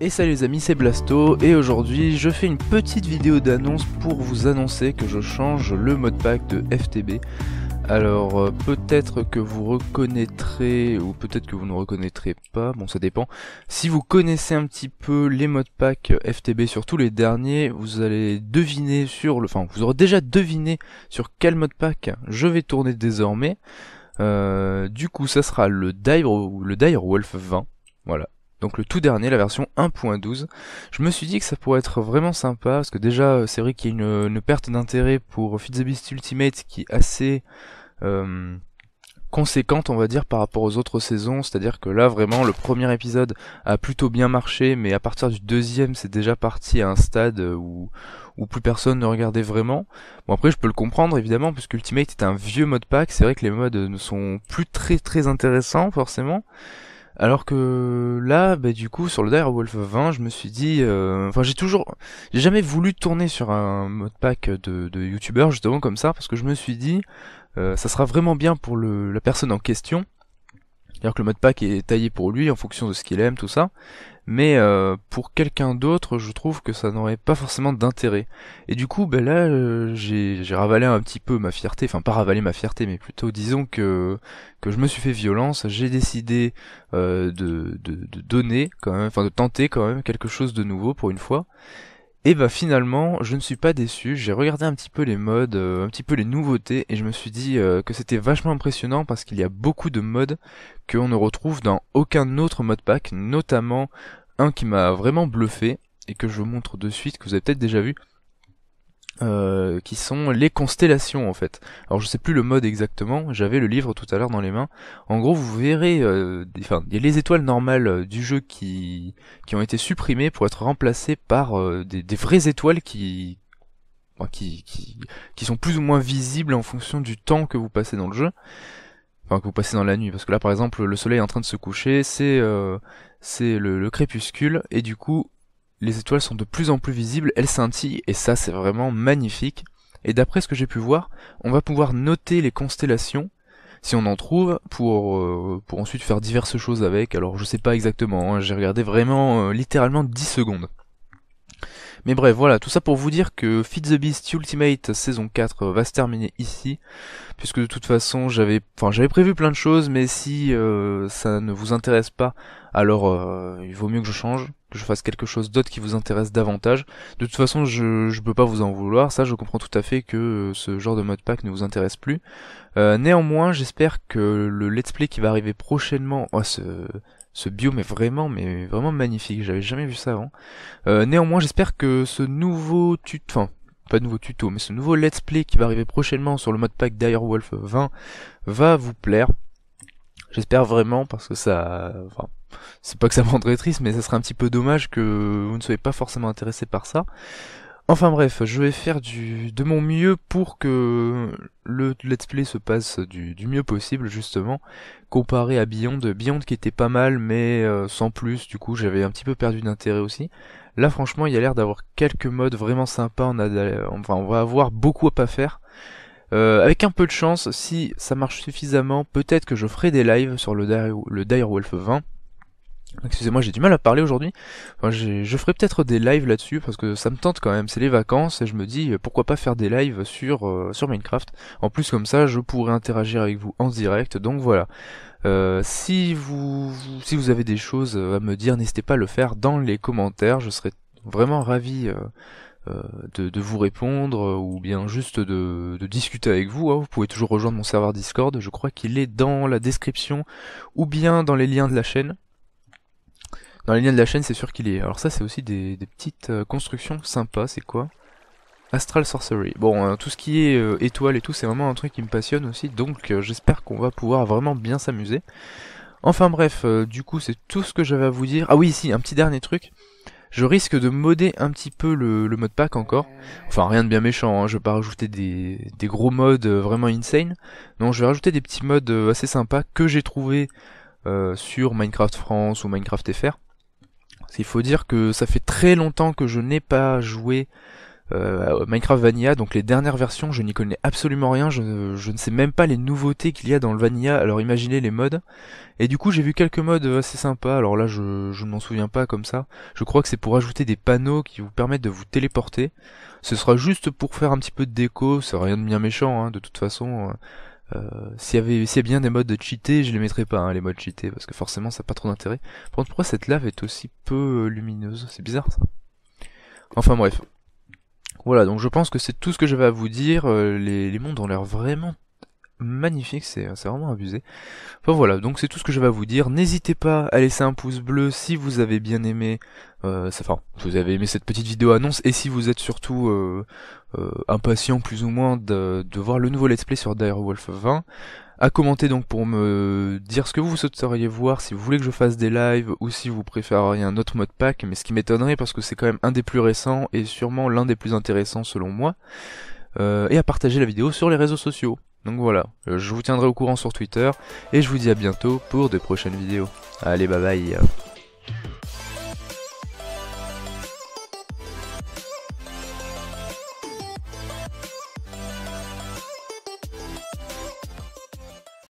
Et salut les amis, c'est Blasto et aujourd'hui je fais une petite vidéo d'annonce pour vous annoncer que je change le mode pack de FTB. Alors euh, peut-être que vous reconnaîtrez ou peut-être que vous ne reconnaîtrez pas, bon ça dépend. Si vous connaissez un petit peu les modes pack FTB, tous les derniers, vous allez deviner sur le... Enfin vous aurez déjà deviné sur quel mode pack je vais tourner désormais. Euh, du coup ça sera le Dire, le dire Wolf 20. Voilà, donc le tout dernier, la version 1.12. Je me suis dit que ça pourrait être vraiment sympa, parce que déjà euh, c'est vrai qu'il y a une, euh, perte d'intérêt pour Feed Ultimate qui est assez euh, conséquente on va dire par rapport aux autres saisons, c'est-à-dire que là vraiment le premier épisode a plutôt bien marché, mais à partir du deuxième c'est déjà parti à un stade où, où plus personne ne regardait vraiment. Bon après je peux le comprendre évidemment puisque Ultimate est un vieux mode pack, c'est vrai que les modes ne sont plus très très intéressants forcément. Alors que là, bah, du coup, sur le Wolf 20, je me suis dit, euh, enfin, j'ai toujours, j'ai jamais voulu tourner sur un mode pack de, de youtubeur justement comme ça, parce que je me suis dit, euh, ça sera vraiment bien pour le, la personne en question c'est-à-dire que le pack est taillé pour lui en fonction de ce qu'il aime, tout ça. Mais euh, pour quelqu'un d'autre, je trouve que ça n'aurait pas forcément d'intérêt. Et du coup, ben là, euh, j'ai ravalé un petit peu ma fierté, enfin pas ravalé ma fierté, mais plutôt disons que que je me suis fait violence. J'ai décidé euh, de, de, de donner quand même, enfin de tenter quand même quelque chose de nouveau pour une fois. Et bah finalement, je ne suis pas déçu, j'ai regardé un petit peu les modes, euh, un petit peu les nouveautés, et je me suis dit euh, que c'était vachement impressionnant parce qu'il y a beaucoup de modes qu'on ne retrouve dans aucun autre mode pack, notamment un qui m'a vraiment bluffé, et que je vous montre de suite, que vous avez peut-être déjà vu, euh, qui sont les constellations en fait. Alors je sais plus le mode exactement, j'avais le livre tout à l'heure dans les mains. En gros, vous verrez, euh, y a les étoiles normales euh, du jeu qui qui ont été supprimées pour être remplacées par des, vraies étoiles qui, qui qui qui sont plus ou moins visibles en fonction du temps que vous passez dans le jeu. Enfin, que vous passez dans la nuit, parce que là, par exemple, le soleil est en train de se coucher, c'est c'est le crépuscule, et du coup, les étoiles sont de plus en plus visibles, elles scintillent, et ça c'est vraiment magnifique. Et d'après ce que j'ai pu voir, on va pouvoir noter les constellations, si on en trouve, pour, euh, pour ensuite faire diverses choses avec. Alors je sais pas exactement, hein, j'ai regardé vraiment euh, littéralement 10 secondes. Mais bref, voilà, tout ça pour vous dire que Fit the Beast Ultimate saison 4 va se terminer ici, puisque de toute façon j'avais enfin j'avais prévu plein de choses, mais si euh, ça ne vous intéresse pas, alors il vaut mieux que je change que je fasse quelque chose d'autre qui vous intéresse davantage. De toute façon, je ne peux pas vous en vouloir, ça je comprends tout à fait que euh, ce genre de modpack ne vous intéresse plus. Euh, néanmoins, j'espère que le let's play qui va arriver prochainement, oh, ce, ce biome est vraiment mais vraiment magnifique, j'avais jamais vu ça avant. Euh, néanmoins, j'espère que ce nouveau tuto, enfin, pas nouveau tuto, mais ce nouveau let's play qui va arriver prochainement sur le modpack Direwolf 20 va vous plaire. J'espère vraiment parce que ça, enfin, c'est pas que ça me rendrait triste, mais ça serait un petit peu dommage que vous ne soyez pas forcément intéressé par ça. Enfin bref, je vais faire du, de mon mieux pour que le let's play se passe du, du mieux possible justement, comparé à Beyond, Beyond qui était pas mal mais euh, sans plus, du coup j'avais un petit peu perdu d'intérêt aussi. Là franchement il y a l'air d'avoir quelques modes vraiment sympas, on, a, enfin, on va avoir beaucoup à pas faire. Euh, avec un peu de chance, si ça marche suffisamment, peut-être que je ferai des lives sur le, Dire, le Direwolf 20. Excusez-moi, j'ai du mal à parler aujourd'hui. Enfin, je ferai peut-être des lives là-dessus parce que ça me tente quand même. C'est les vacances et je me dis euh, pourquoi pas faire des lives sur euh, sur Minecraft. En plus comme ça, je pourrais interagir avec vous en direct. Donc voilà. Euh, si vous si vous avez des choses à me dire, n'hésitez pas à le faire dans les commentaires. Je serais vraiment ravi. de, vous répondre ou bien juste de, discuter avec vous. Hein. Vous pouvez toujours rejoindre mon serveur Discord, je crois qu'il est dans la description ou bien dans les liens de la chaîne. Dans les liens de la chaîne, c'est sûr qu'il est. Alors ça, c'est aussi des, petites euh, constructions sympas. C'est quoi Astral Sorcery. Bon, hein, tout ce qui est euh, étoiles et tout, c'est vraiment un truc qui me passionne aussi. Donc euh, j'espère qu'on va pouvoir vraiment bien s'amuser. Enfin bref, du coup, c'est tout ce que j'avais à vous dire. Ah oui, ici, un petit dernier truc. Je risque de modder un petit peu le, le mode pack encore. Enfin, rien de bien méchant, hein. je vais pas rajouter des, gros mods vraiment insane. Non, je vais rajouter des petits mods assez sympas que j'ai trouvé sur Minecraft France ou Minecraft FR. Il faut dire que ça fait très longtemps que je n'ai pas joué euh, à Minecraft Vanilla, donc les dernières versions, je n'y connais absolument rien, je, ne sais même pas les nouveautés qu'il y a dans le Vanilla, alors imaginez les modes. Et du coup j'ai vu quelques modes assez sympas, alors là je, je ne m'en souviens pas comme ça, je crois que c'est pour ajouter des panneaux qui vous permettent de vous téléporter. Ce sera juste pour faire un petit peu de déco, c'est rien de bien méchant hein, de toute façon. Euh, euh, s'il y avait c'est bien des modes de cheatés, je les mettrais pas hein, les modes cheatés parce que forcément ça n'a pas trop d'intérêt. pourquoi cette lave est aussi peu euh, lumineuse C'est bizarre ça. Enfin bref. Voilà, donc je pense que c'est tout ce que j'avais à vous dire. Euh, les, les mondes ont l'air vraiment magnifique, c'est vraiment abusé. Enfin voilà, donc c'est tout ce que je vais vous dire. N'hésitez pas à laisser un pouce bleu si vous avez bien aimé, euh, enfin, vous avez aimé cette petite vidéo annonce et si vous êtes surtout euh, euh impatient plus ou moins de, voir le nouveau let's play sur Wolf 20. À commenter donc pour me dire ce que vous souhaiteriez voir, si vous voulez que je fasse des lives ou si vous préféreriez un autre mode pack, mais ce qui m'étonnerait parce que c'est quand même un des plus récents et sûrement l'un des plus intéressants selon moi. Euh, et à partager la vidéo sur les réseaux sociaux. Donc voilà, euh, je vous tiendrai au courant sur Twitter et je vous dis à bientôt pour de prochaines vidéos. Allez bye bye